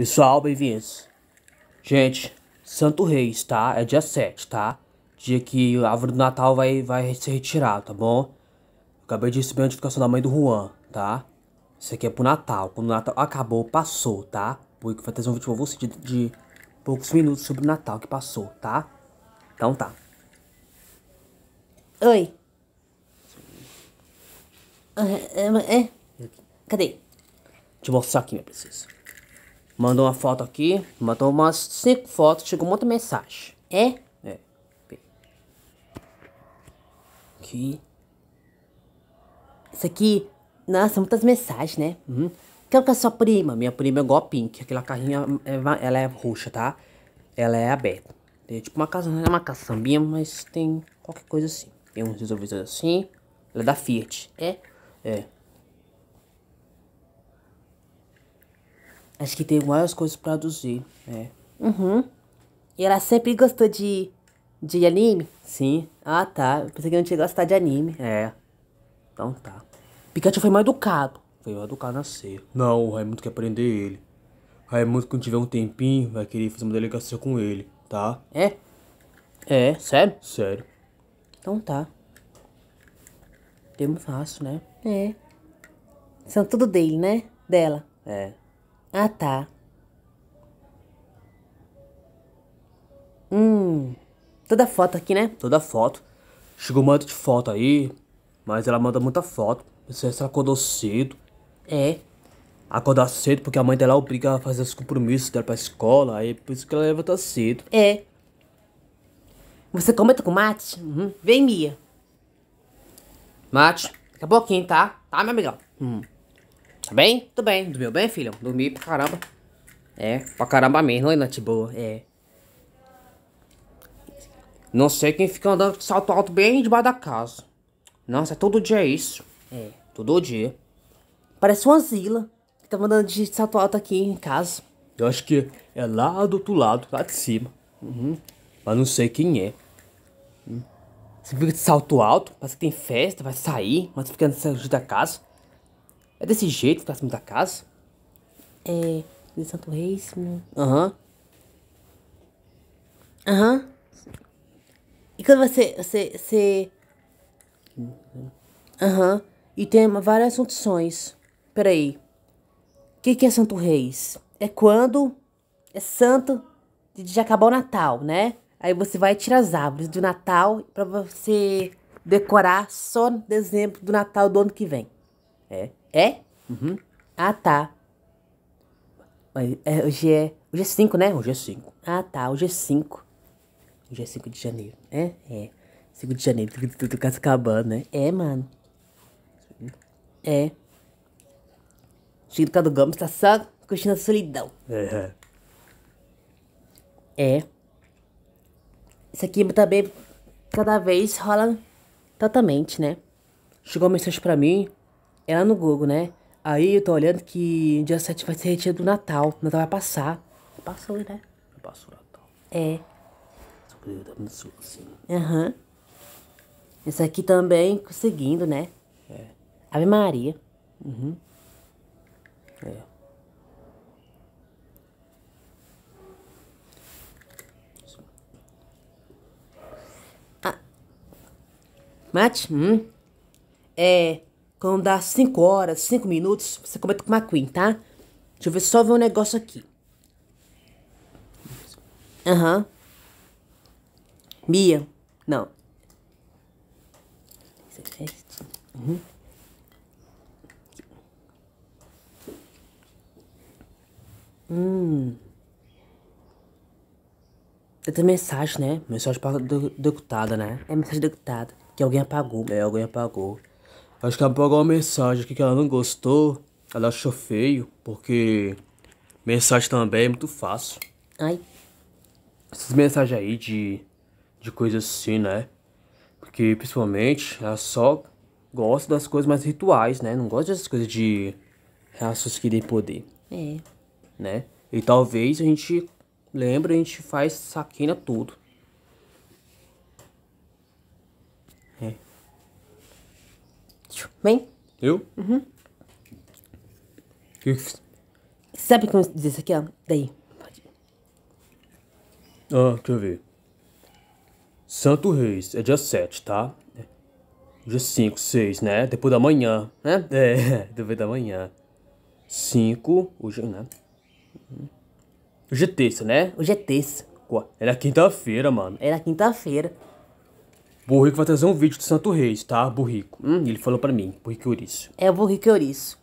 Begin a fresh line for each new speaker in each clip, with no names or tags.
Pessoal, bem-vindos. Gente, Santo Reis, tá? É dia 7, tá? Dia que a árvore do Natal vai, vai ser retirada, tá bom? Acabei de receber a notificação da mãe do Juan, tá? Isso aqui é pro Natal. Quando o Natal acabou, passou, tá? Porque vai trazer um vídeo pra você de, de poucos minutos sobre o Natal que passou, tá? Então tá. Oi. Ah, é, é, é. Cadê? Deixa eu mostrar aqui, minha princesa. Mandou uma foto aqui, mandou umas cinco fotos, chegou muita mensagem. É? É. Aqui. Isso aqui, nossa, muitas mensagens, né? Uhum. Quero que é sua prima. Minha prima é igual a Pink, aquela carrinha, é ela é roxa, tá? Ela é aberta. É tipo uma casa, não é uma caçambinha, mas tem qualquer coisa assim. Tem uns resolvidos assim. Ela é da Fiat. É? É. Acho que tem várias coisas pra produzir, é. Uhum. E ela sempre gostou de, de anime? Sim. Ah, tá. Eu pensei que não tinha gostado de anime. É. Então tá. Pikachu foi mal educado. Foi mal educado na ceia. Não, o Raimundo quer prender ele. Raimundo, quando tiver um tempinho, vai querer fazer uma delegacia com ele, tá? É? É, sério? Sério. Então tá. Temos fácil, né? É. São tudo dele, né? Dela. É. Ah, tá. Hum. Toda foto aqui, né? Toda foto. Chegou um monte de foto aí. Mas ela manda muita foto. Não sei se ela acordou cedo. É. Acordar cedo porque a mãe dela obriga a fazer os compromissos dela pra escola. Aí por isso que ela levanta cedo. É. Você comenta com o Mate? Uhum. Vem, Mia. Mate, daqui a pouquinho, tá? Tá, meu amigão? Hum. Tá bem? Tudo bem, dormiu bem, filho? Dormi pra caramba. É, pra caramba mesmo, hein, noite boa, é. Não sei quem fica andando de salto alto bem debaixo da casa. Nossa, é todo dia é isso. É, todo dia. Parece uma zila que tá andando de salto alto aqui em casa. Eu acho que é lá do outro lado, lá de cima. Uhum. Mas não sei quem é. Hum. Você fica de salto alto, parece que tem festa, vai sair, mas fica andando de da casa. É desse jeito, tá cima da casa? É. De Santo Reis, meu. Né? Aham. Uhum. Aham. Uhum. E quando você. Você. você... Aham. Uhum. E tem várias funções. Peraí. O que, que é Santo Reis? É quando é santo de acabar o Natal, né? Aí você vai tirar as árvores do Natal para você decorar só em dezembro do Natal do ano que vem. É. É? Uhum. Ah, tá. É, hoje é. Hoje é 5, né? Hoje é 5. Ah, tá. Hoje é 5. Hoje é 5 de janeiro, né? É. 5 de janeiro, tudo, tudo, tudo tá acabando, né? É, mano. É. Chico Cadu tá Gomes tá só curtindo a solidão. É. É. Isso aqui também tá cada vez rola totalmente, né? Chegou uma mensagem pra mim é lá no Google, né? Aí eu tô olhando que dia 7 vai ser retiro do Natal. O Natal vai passar. Passou, né? Passou o Natal. É. Só que eu também sou assim. Aham. Uhum. Esse aqui também conseguindo, né? É. Ave Maria. Uhum. É. Ah. Mate? Hum. É. Quando dá 5 horas, 5 minutos, você comenta com a Queen, tá? Deixa eu ver só ver um negócio aqui. Aham. Uhum. Mia. Não. Uhum. Hum. Tem mensagem, né? Mensagem para deputada, né? É mensagem deputada. Que alguém apagou. É, alguém apagou. Acho que ela pegou uma mensagem aqui que ela não gostou. Ela achou feio, porque mensagem também é muito fácil. Ai. Essas mensagens aí de, de coisas assim, né? Porque principalmente ela só gosta das coisas mais rituais, né? Não gosta dessas coisas de raças que têm poder. É. Né? E talvez a gente lembra, a gente faz saquina tudo. Bem? Eu? Uhum. O Que que... você... Sabe como se diz aqui, ó? Daí. Pode. Ah, deixa eu ver. Santo Reis, é dia 7, tá? É. Dia 5, 6, né? Depois da manhã, né? É, depois da manhã. 5, hoje, né? Hoje é terça, né? Hoje é terça. Era quinta-feira, mano. Era quinta-feira. Burrico vai trazer um vídeo do Santo Reis, tá? Burrico. Hum, ele falou pra mim, Burrico Ouriço. É o Burrico Ouriço.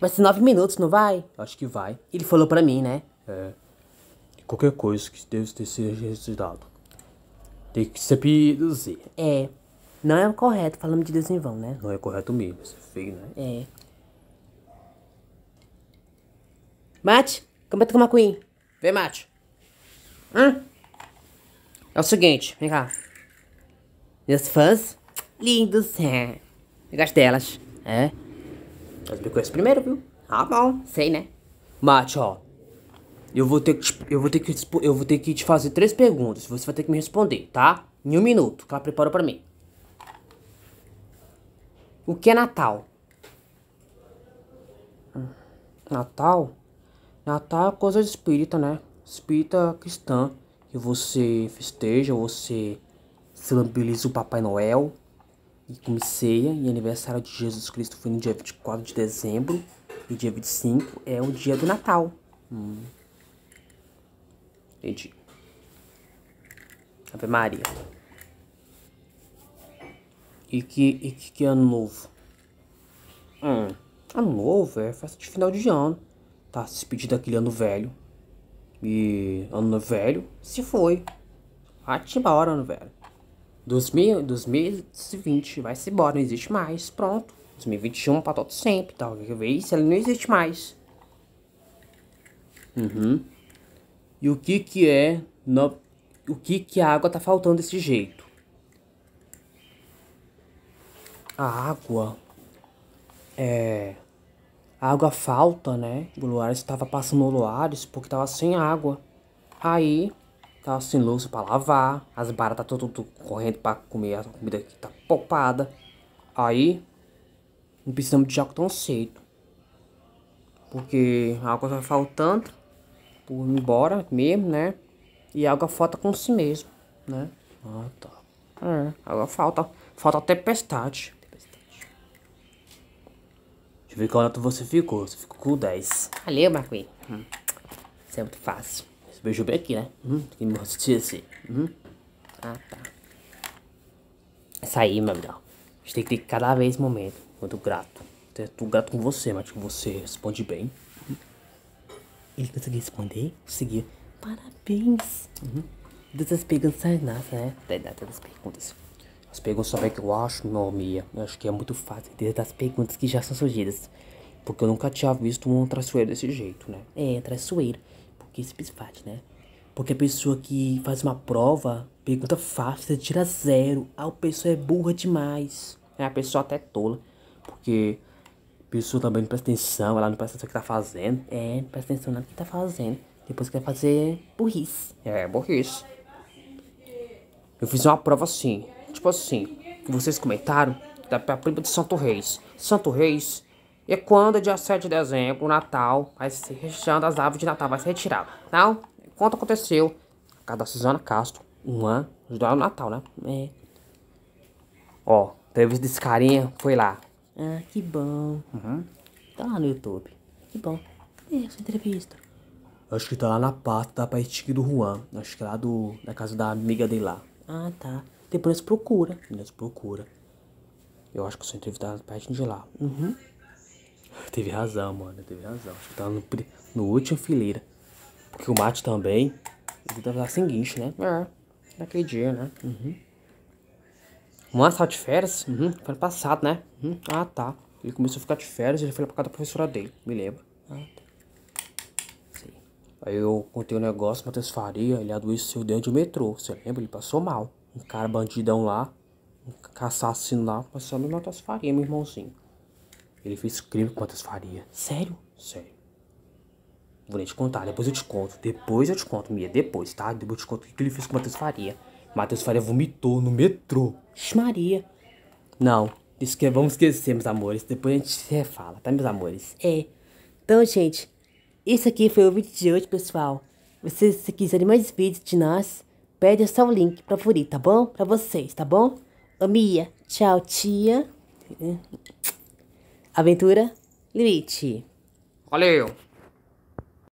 Vai ser nove minutos, não vai? Acho que vai. Ele falou pra mim, né? É. Qualquer coisa que deve ter sido registrado. Tem que sempre dizer. É. Não é correto, falando de Deus em vão, né? Não é correto mesmo, isso é feio, né? É. Mate, combate com a Queen. Vem, Mate. Hum? É o seguinte, vem cá. Meus fãs, lindos. É. Eu gosto delas. É. Mas me conheço primeiro, viu? Ah, bom. Sei, né? Mate, ó. Eu vou ter que eu vou ter que eu vou ter que te fazer três perguntas. Você vai ter que me responder, tá? Em um minuto, que ela preparou para mim. O que é Natal? Natal? Natal é coisa espírita, né? Espírita cristã. Que você festeja, você filambiliza o Papai Noel e comeceia E aniversário de Jesus Cristo foi no dia 24 de dezembro. E dia 25 é o dia do Natal. Hum. Entendi. Ave Maria. E que, e que, que ano novo? Hum, ano novo é festa de final de ano. Tá se pedindo aquele ano velho. E ano velho se foi. Ativa a hora, ano velho. 2020 vai se embora, não existe mais, pronto. 2021 pra todo sempre, tal, quer ver isso? Ele não existe mais. Uhum. E o que que é, no, o que que a água tá faltando desse jeito? A água, é, a água falta, né? O Luares estava passando o Luares porque estava sem água. Aí tá sem louça para lavar, as baratas estão tá tudo correndo para comer a comida que tá poupada. Aí, não precisamos de água tão cedo. Porque a água vai tá faltando por ir embora mesmo, né? E a água falta com si mesmo, né? Ah, tá. É, água falta, falta tempestade. tempestade. Deixa eu ver qual nota você ficou. Você ficou com 10. Valeu, Marquinhos. Hum. Isso é muito fácil. Beijo beijou bem aqui, né? Hum, que assim. Hum. Ah, tá. Essa aí, meu amigo. A gente tem que ter cada vez momento. Quanto grato. até tô grato com você, mas que você responde bem. Hum. Ele conseguiu responder? Conseguiu. Parabéns. Uhum. Dessas perguntas nada né? Das perguntas. As perguntas só que eu acho, meu amigo. Eu acho que é muito fácil entender das perguntas que já são surgidas. Porque eu nunca tinha visto um traiçoeiro desse jeito, né? É, traiçoeiro esse pisfate, né? Porque a pessoa que faz uma prova, pergunta fácil, você tira zero. a ah, pessoa é burra demais. É, a pessoa até é tola. Porque a pessoa também não presta atenção, ela não presta atenção no que tá fazendo. É, não presta atenção no que tá fazendo. Depois quer fazer burrice. É, burrice. Eu fiz uma prova assim, tipo assim, que vocês comentaram, da prima de Santo Reis. Santo Reis e quando, é dia 7 de dezembro, o Natal, vai se recheando, as aves de Natal vai ser retirada. Não, Enquanto aconteceu, a casa da Suzana Castro, um ano, ajudar o Natal, né? É. Ó, teve esse carinha, foi lá. Ah, que bom. Uhum. Tá lá no YouTube. Que bom. Cadê é, essa entrevista? Acho que tá lá na pata da tá parte do Juan. Acho que é lá do, da casa da amiga dele lá. Ah, tá. Depois procura. Depois procura. Eu acho que eu sou entrevistado parte de lá. Uhum. Teve razão, mano. Teve razão. Acho que tava no, no último fileira. Porque o mate também. Ele tava sem guincho, né? É. Naquele dia, né? Uhum. Mano, tava de férias? Uhum. Foi ano passado, né? Uhum. Ah, tá. Ele começou a ficar de férias e ele foi lá pra casa da professora dele. Me lembro. Ah, tá. Sim. Aí eu contei um negócio, Matheus Faria, ele adoeceu dentro do metrô. Você lembra? Ele passou mal. Um cara bandidão lá. Um assassino lá. passando no Matheus Faria, meu irmãozinho. Ele fez crime Matheus faria. Sério? Sério. Vou nem te contar, depois eu te conto. Depois eu te conto, Mia. Depois, tá? Depois eu te conto o que ele fez com o Matheus Faria. Matheus Faria vomitou no metrô. Maria. Não, isso que é, vamos esquecer, meus amores. Depois a gente se refala, tá, meus amores? É. Então, gente, isso aqui foi o vídeo de hoje, pessoal. Vocês, se quiserem mais vídeos de nós, pede só o link pra furir, tá bom? Pra vocês, tá bom? Ô, Mia, tchau, tia. Aventura Limite. Valeu!